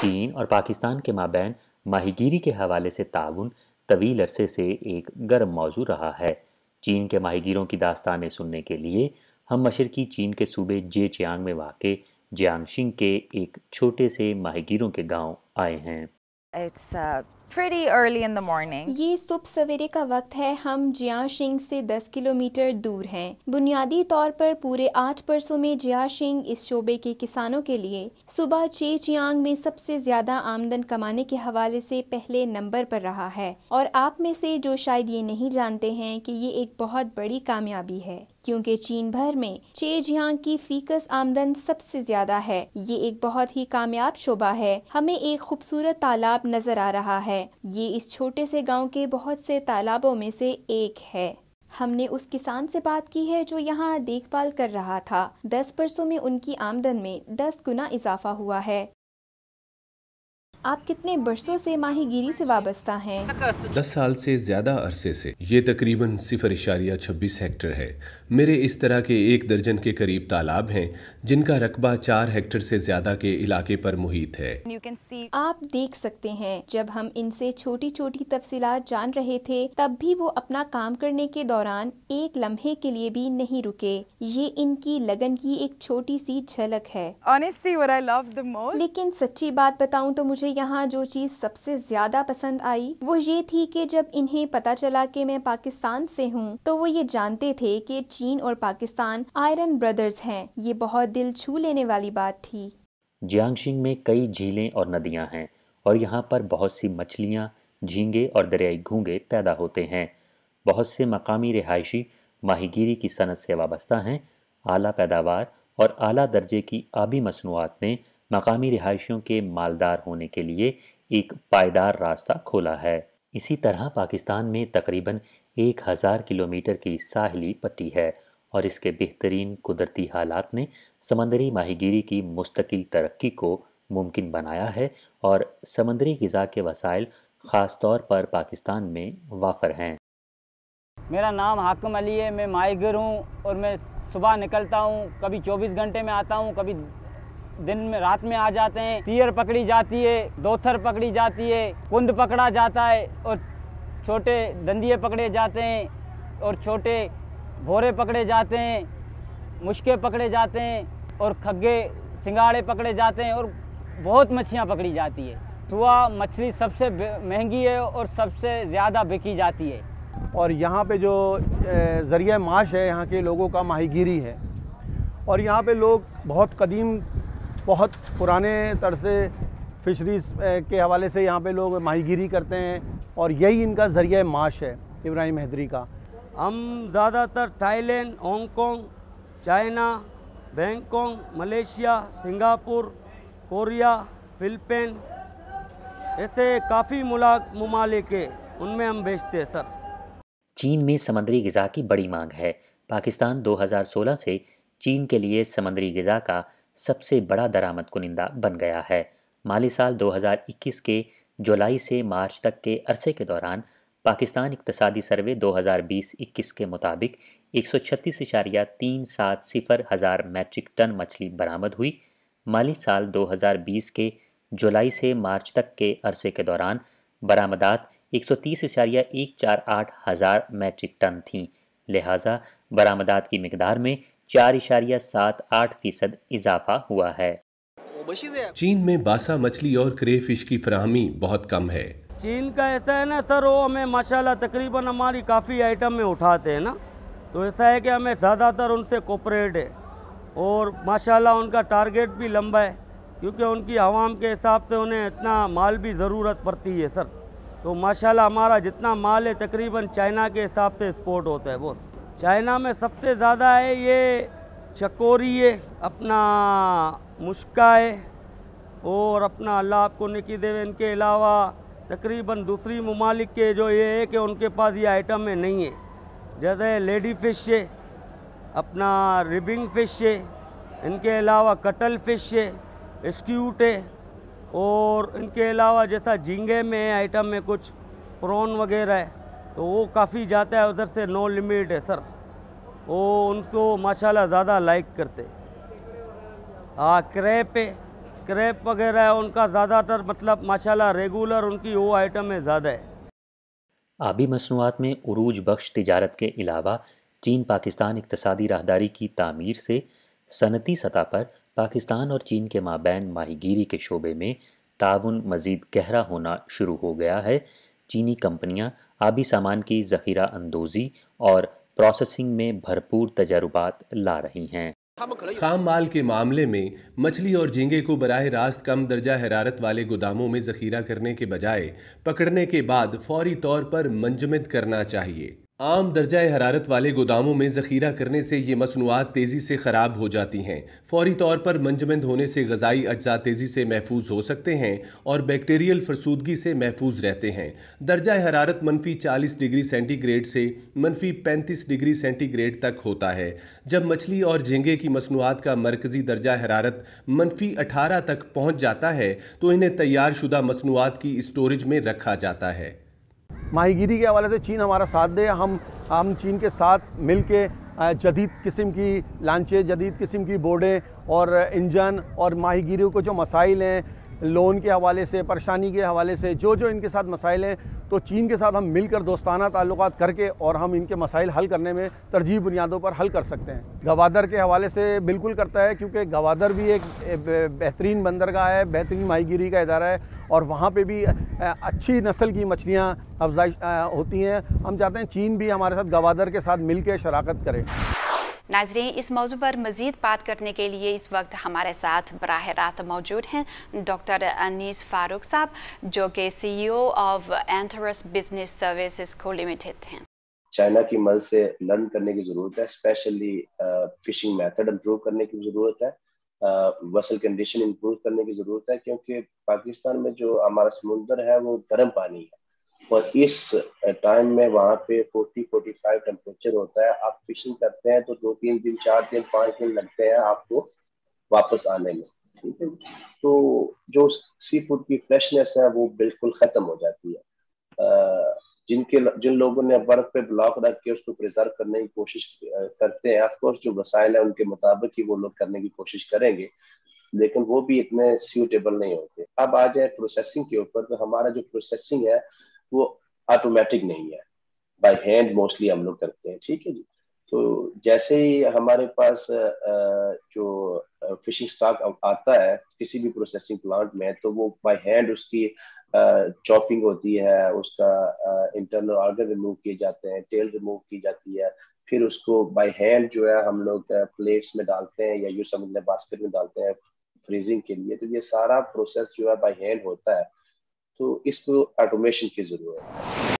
चीन और पाकिस्तान के माबैन माहिगीरी के हवाले से ताउन तवील अरसे से एक गर्म मौजू रहा है चीन के माहिगीरों की दास्तानें सुनने के लिए हम मशरकी चीन के सूबे जे चियांग में वाक़ जियांगशिंग के एक छोटे से माहिगीरों के गांव आए हैं It's uh, pretty early in the morning. ये सुबह सवेरे का वक्त है हम जियाशिंग से 10 किलोमीटर दूर हैं बुनियादी तौर पर पूरे आठ बरसों में जियाशिंग इस शोबे के किसानों के लिए सुबह चे चियांग में सबसे ज्यादा आमदन कमाने के हवाले से पहले नंबर पर रहा है और आप में से जो शायद ये नहीं जानते हैं कि ये एक बहुत बड़ी कामयाबी है क्योंकि चीन भर में चेजियांग की फीकस आमदन सबसे ज्यादा है ये एक बहुत ही कामयाब शोभा है हमें एक खूबसूरत तालाब नजर आ रहा है ये इस छोटे से गांव के बहुत से तालाबों में से एक है हमने उस किसान से बात की है जो यहाँ देखभाल कर रहा था दस परसों में उनकी आमदन में दस गुना इजाफा हुआ है आप कितने बरसों से गिरी से वाबस्ता हैं? दस साल से ज्यादा अरसे से ये तकरीबन सिफर इशारिया छब्बीस हेक्टर है मेरे इस तरह के एक दर्जन के करीब तालाब हैं जिनका रकबा चार हेक्टर से ज्यादा के इलाके पर मुहित है आप देख सकते हैं जब हम इनसे छोटी छोटी तफसीलात जान रहे थे तब भी वो अपना काम करने के दौरान एक लम्हे के लिए भी नहीं रुके ये इनकी लगन की एक छोटी सी झलक है लेकिन सच्ची बात बताऊँ तो मुझे यहाँ जो चीज़ सबसे ज़्यादा पसंद आई वो ये थी कि जब इन्हें पता चला कि मैं पाकिस्तान से हूँ तो वो ये जानते थे कि चीन और पाकिस्तान आयरन ब्रदर्स हैं ये बहुत दिल छू लेने वाली बात थी जियांगशिंग में कई झीलें और नदियाँ हैं और यहाँ पर बहुत सी मछलियाँ झींगे और दरियाई घूंगे पैदा होते हैं बहुत से मकामी रिहायशी माहीगीरी की सनत से वाबस्ता हैं आला पैदावार और आला दर्जे की आबी मसनूआत ने मकामी रिहायशियों के मालदार होने के लिए एक पायदार रास्ता खोला है इसी तरह पाकिस्तान में तकरीबन एक हज़ार किलोमीटर की साहली पट्टी है और इसके बेहतरीन कुदरती हालात ने समंदरी माहीगीरी की मुस्तकिल तरक्की को मुमकिन बनाया है और समंदरी गज़ा के वसाइल ख़ास तौर पर पाकिस्तान में वाफर हैं मेरा नाम हाकम अली है मैं माहिगर हूँ और मैं सुबह निकलता हूँ कभी 24 घंटे में आता हूँ कभी दिन में रात में आ जाते हैं तीयर पकड़ी जाती है दोथर पकड़ी जाती है कुंद पकड़ा जाता है और छोटे दंदिये पकड़े जाते हैं और छोटे भोरे पकड़े जाते हैं मुश्के पकड़े जाते हैं और खग्गे सिंगाड़े पकड़े जाते हैं और बहुत मछलियाँ पकड़ी जाती है सुआ मछली सबसे महंगी है और सबसे ज़्यादा बिकी जाती है और यहाँ पे जो ज़रिए माश है यहाँ के लोगों का माहीगीरी है और यहाँ पे लोग बहुत कदीम बहुत पुराने तरसे फिशरीज़ के हवाले से यहाँ पे लोग माहीगीरी करते हैं और यही इनका ज़रिया माश है इब्राहिम हैदरी का हम ज़्यादातर Thailand Hong Kong China Bangkok Malaysia Singapore Korea Philippine ऐसे काफ़ी ममालिक उनमें हम बेचते हैं सर चीन में समंदरी गज़ा की बड़ी मांग है पाकिस्तान 2016 से चीन के लिए समंदरी गज़ा का सबसे बड़ा दरामद कुनिंदा बन गया है माली साल 2021 के जुलाई से मार्च तक के अरसे के दौरान पाकिस्तान इकतसादी सर्वे 2020-21 के मुताबिक एक सौ छत्तीस तीन सात सिफर हज़ार मैट्रिक टन मछली बरामद हुई माली साल 2020 के जुलाई से मार्च तक के अरसे के दौरान बरामदात एक सौ तीस इशारिया एक चार आठ हज़ार मैट्रिक टन थीं लिहाजा बरामदात की मकदार में चार इशारिया सात आठ फीसद इजाफा हुआ है चीन में बासा मछली और फिश की फ्राहमी बहुत कम है चीन का ऐसा है ना सर वो हमें माशाल्लाह तकरीबन हमारी काफ़ी आइटम में उठाते हैं ना तो ऐसा है कि हमें ज़्यादातर उनसे कोपरेट है और माशाल्लाह उनका टारगेट भी लंबा है क्योंकि उनकी आवाम के हिसाब से उन्हें इतना माल भी ज़रूरत पड़ती है सर तो माशाल्लाह हमारा जितना माल है तकरीबन चाइना के हिसाब से एक्सपोर्ट होता है बहुत चाइना में सबसे ज़्यादा है ये चकोरी है अपना मुश्का है और अपना अल्लाह आपको निकी देवे इनके अलावा तकरीबन दूसरी ममालिक के जो ये है कि उनके पास ये आइटम है नहीं है जैसे लेडी फिश है अपना रिबिंग फिश है इनके अलावा कटल फिश है स्क्यूट है और इनके अलावा जैसा झींगे में आइटम में कुछ प्रॉन वगैरह है तो वो काफ़ी जाता है उधर से नो लिमिट है सर वो उनको माशाल्लाह ज़्यादा लाइक करते हाँ क्रेप क्रेप वगैरह उनका ज़्यादातर मतलब माशाल्लाह रेगुलर उनकी वो आइटम है ज़्यादा है आबी मसनूआत में उरूज बख्श तजारत के अलावा चीन पाकिस्तान इकतसादी राहदारी की तमीर से सनती सतह पर पाकिस्तान और चीन के माबैन माहिगीरी के शोबे में ताउन मज़ीद गहरा होना शुरू हो गया है चीनी कंपनियां आबी सामान की जखीरा अंदोजी और प्रोसेसिंग में भरपूर तजर्बात ला रही हैं खाम माल के मामले में मछली और झींगे को बरह रास्त कम दर्जा हरारत वाले गोदामों में जखीरा करने के बजाय पकड़ने के बाद फौरी तौर पर मंजमद करना चाहिए आम दर्जा हरारत वाले गोदामों में ज़खीरा करने से ये मसनूआत तेज़ी से ख़राब हो जाती हैं फौरी तौर पर मंजमंद होने से गज़ाई अज्जा तेज़ी से महफूज हो सकते हैं और बैक्टीरियल फरसूदगी से महफूज रहते हैं दर्जा हरारत मनफी चालीस डिग्री सेंटीग्रेड से मनफी पैंतीस डिग्री सेंटीग्रेड तक होता है जब मछली और झींगे की मसनूआत का मरकज़ी दर्जा हरारत मनफी अठारह तक पहुँच जाता है तो इन्हें तैयार शुदा मसनूआत की स्टोरेज में रखा जाता है माहीगीरी के हवाले से चीन हमारा साथ दे हम हम चीन के साथ मिल के जदीद किस्म की लांचें जदीद किस्म की बोर्डें और इंजन और माहीगीरी को जो मसाइल हैं लोन के हवाले से परेशानी के हवाले से जो जो इनके साथ मसाइल हैं तो चीन के साथ हम मिलकर दोस्ताना ताल्लुक करके और हम इनके मसाइल हल करने में तरजीह बुनियादों पर हल कर सकते हैं गवादर के हवाले से बिल्कुल करता है क्योंकि गवादर भी एक बेहतरीन बंदरगाह है बेहतरीन माहीगीरी का इदारा है और वहाँ पर भी अच्छी नस्ल की मछलियाँ अफजाइश होती हैं हम चाहते हैं चीन भी हमारे साथ गवादर के साथ मिलकर शराकत करें नाजरीन इस मौजू पर मज़ीद बात करने के लिए इस वक्त हमारे साथ बरह रास्त मौजूद हैं डॉक्टर अनीस फ़ारूक साहब जो कि सी ई ओ ऑफ एंथरस बिजनेस सर्विस को लिमिटेड हैं चाइना की मदद से लर्न करने की ज़रूरत है स्पेशली फिशिंग मेथड इम्प्रूव करने की ज़रूरत है वसल कंडीशन इम्प्रूव करने की जरूरत है क्योंकि पाकिस्तान में जो हमारा समुंदर है वो गर्म पानी है और इस टाइम में वहाँ पे 40 45 टेम्परेचर होता है आप फिशिंग करते हैं तो दो तीन दिन चार दिन पाँच दिन लगते हैं आपको वापस आने में ठीक है तो जो सी फूड की फ्रेशनेस है वो बिल्कुल ख़त्म हो जाती है जिनके जिन लोगों ने बर्फ पे ब्लॉक रख के उसको प्रिजर्व करने की कोशिश करते हैं ऑफकोर्स जो वसाइल है उनके मुताबिक ही वो लोग करने की कोशिश करेंगे लेकिन वो भी इतने सूटेबल नहीं होते अब आ जाए प्रोसेसिंग के ऊपर तो हमारा जो प्रोसेसिंग है वो ऑटोमेटिक नहीं है बाय हैंड मोस्टली हम लोग करते हैं ठीक है जी तो जैसे ही हमारे पास जो फिशिंग स्टॉक आता है किसी भी प्रोसेसिंग प्लांट में तो वो बाय हैंड उसकी चॉपिंग होती है उसका इंटरनल ऑर्गन रिमूव किए जाते हैं टेल रिमूव की जाती है फिर उसको बाय हैंड जो है हम लोग प्लेट्स में डालते हैं या यू समझ लें बास्केट में डालते हैं फ्रीजिंग के लिए तो ये सारा प्रोसेस जो है बाय हैंड होता है तो इसको ऑटोमेशन की जरूरत है